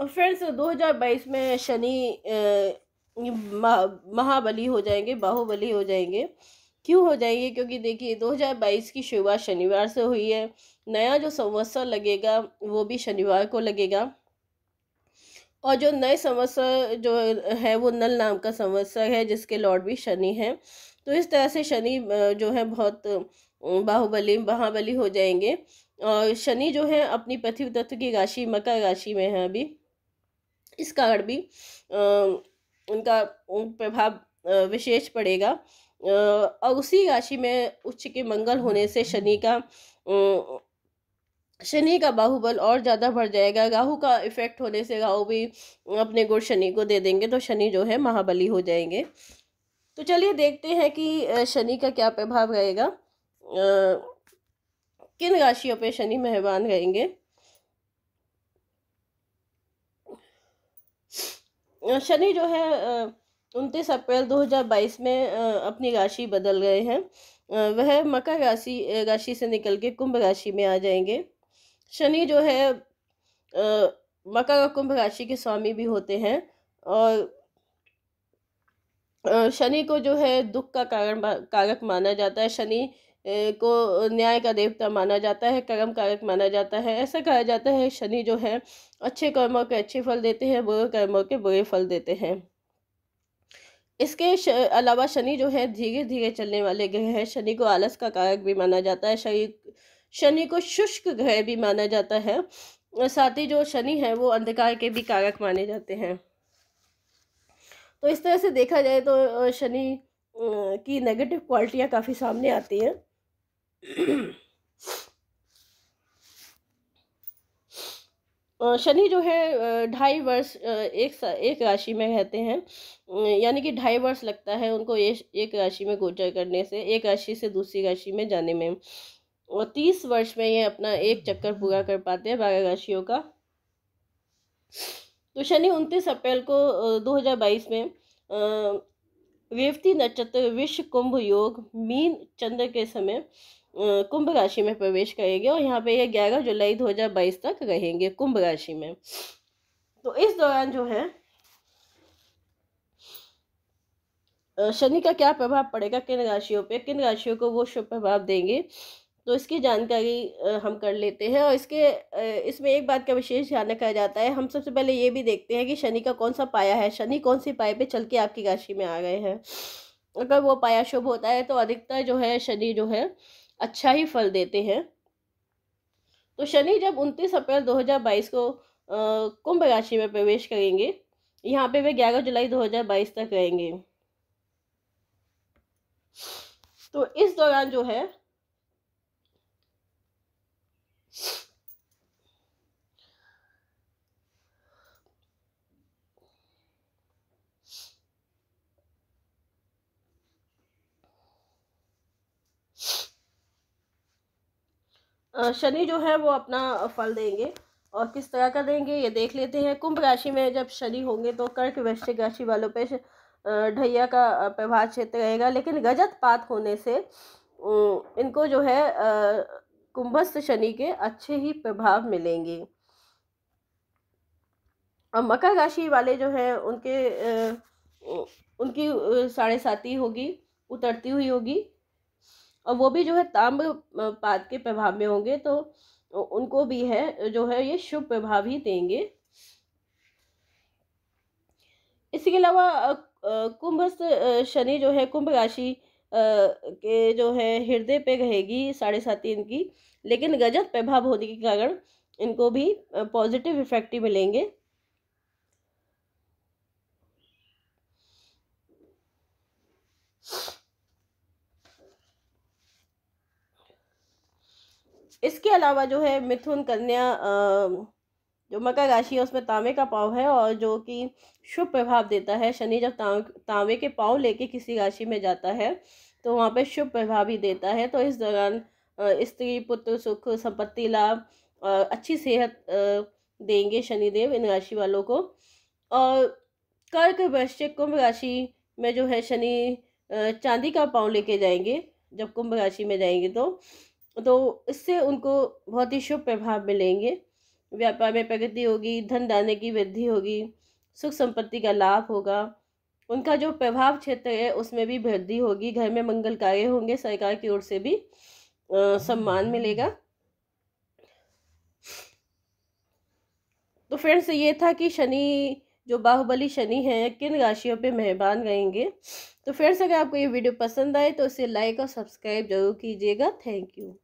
friends 2022 में शनि महाबली हो जाएंगे बाहुबली हो जाएंगे क्यों हो जाएंगे क्योंकि देखिए 2022 की शुरुआत शनिवार से हुई है नया जो संवत्सर लगेगा वो भी शनिवार को लगेगा और जो नए संवत्सर जो है वो नल नाम का संवत्सर है जिसके लॉर्ड भी शनि हैं तो इस तरह से शनि जो है बहुत बाहुबली महाबली हो जाएंगे और शनि जो है अपनी पृथ्वी तत्व की राशि मकर राशि में है अभी इस कारण भी उनका उन प्रभाव विशेष पड़ेगा और उसी राशि में उच्च के मंगल होने से शनि का शनि का बाहुबल और ज़्यादा बढ़ जाएगा राहु का इफेक्ट होने से राहु भी अपने गुड़ शनि को दे देंगे तो शनि जो है महाबली हो जाएंगे तो चलिए देखते हैं कि शनि का क्या प्रभाव रहेगा किन राशियों पे शनि मेहमान रहेंगे शनि जो है उनतीस अप्रैल 2022 में अपनी राशि बदल गए हैं वह मकर राशि राशि से निकल के कुंभ राशि में आ जाएंगे शनि जो है मकर और कुंभ राशि के स्वामी भी होते हैं और शनि को जो है दुख का कारण कारक माना जाता है शनि को न्याय का देवता माना जाता है कर्म कारक माना जाता है ऐसा कहा जाता है शनि जो है अच्छे कर्मों के अच्छे फल देते हैं बुरे कर्मों के बुरे फल देते हैं इसके अलावा शनि जो है धीरे धीरे चलने वाले ग्रह हैं शनि को आलस का कारक भी माना जाता है शरीर शनि को शुष्क ग्रह भी माना जाता है साथ ही जो शनि है वो अंधकार के भी कारक माने जाते हैं तो इस तरह से देखा जाए तो शनि की नेगेटिव क्वालिटियाँ काफ़ी सामने आती हैं शनि जो है ढाई वर्ष एक एक राशि में रहते हैं यानी कि ढाई वर्ष लगता है उनको एक राशि में गोचर करने से एक राशि से दूसरी राशि में जाने में और तीस वर्ष में ये अपना एक चक्कर पूरा कर पाते हैं बारह राशियों का तो शनि उनतीस अप्रैल को 2022 में रेवती नक्षत्र विश्व कुंभ योग मीन चंद्र के समय कुंभ राशि में प्रवेश करेंगे और यहाँ पे ये ग्यारह जुलाई दो हजार बाईस तक रहेंगे कुंभ राशि में तो इस दौरान जो है शनि का क्या प्रभाव पड़ेगा किन राशियों पे किन राशियों को वो शुभ प्रभाव देंगे तो इसकी जानकारी हम कर लेते हैं और इसके इसमें एक बात का विशेष ध्यान रखा जाता है हम सबसे पहले ये भी देखते हैं कि शनि का कौन सा पाया है शनि कौन सी पाए पे चल के आपकी राशि में आ गए हैं अगर वो पाया शुभ होता है तो अधिकतर जो है शनि जो है अच्छा ही फल देते हैं तो शनि जब उनतीस अप्रैल 2022 को कुंभ राशि में प्रवेश करेंगे यहाँ पे वे 11 जुलाई 2022 तक रहेंगे तो इस दौरान जो है शनि जो है वो अपना फल देंगे और किस तरह का देंगे ये देख लेते हैं कुंभ राशि में जब शनि होंगे तो कर्क वृश्चिक राशि वालों पे ढैया का प्रभाव क्षेत्र रहेगा लेकिन गजत पात होने से इनको जो है कुंभस्थ शनि के अच्छे ही प्रभाव मिलेंगे और मकर राशि वाले जो हैं उनके उनकी साढ़े साथी होगी उतरती हुई होगी और वो भी जो है ताम्र पाद के प्रभाव में होंगे तो उनको भी है जो है ये शुभ प्रभाव ही देंगे इसके अलावा कुंभस्थ शनि जो है कुंभ राशि के जो है हृदय पे रहेगी साढ़े सात इनकी लेकिन गजत प्रभाव होने के कारण इनको भी पॉजिटिव इफेक्ट ही मिलेंगे इसके अलावा जो है मिथुन कन्या जो मकर राशि है उसमें तांबे का पाव है और जो कि शुभ प्रभाव देता है शनि जब तांबे के पाव लेके किसी राशि में जाता है तो वहाँ पे शुभ प्रभाव ही देता है तो इस दौरान स्त्री पुत्र सुख संपत्ति लाभ और अच्छी सेहत देंगे शनिदेव इन राशि वालों को और कर्क वृश्चिक कुंभ राशि में जो है शनि चांदी का पाँव लेके जाएंगे जब कुंभ राशि में जाएंगे तो तो इससे उनको बहुत ही शुभ प्रभाव मिलेंगे व्यापार में प्रगति होगी धन दाने की वृद्धि होगी सुख संपत्ति का लाभ होगा उनका जो प्रभाव क्षेत्र है उसमें भी वृद्धि होगी घर में मंगल कार्य होंगे सरकार की ओर से भी आ, सम्मान मिलेगा तो फ्रेंड्स ये था कि शनि जो बाहुबली शनि है किन राशियों पे मेहरबान रहेंगे तो फ्रेंड्स अगर आपको ये वीडियो पसंद आए तो इसे लाइक और सब्सक्राइब जरूर कीजिएगा थैंक यू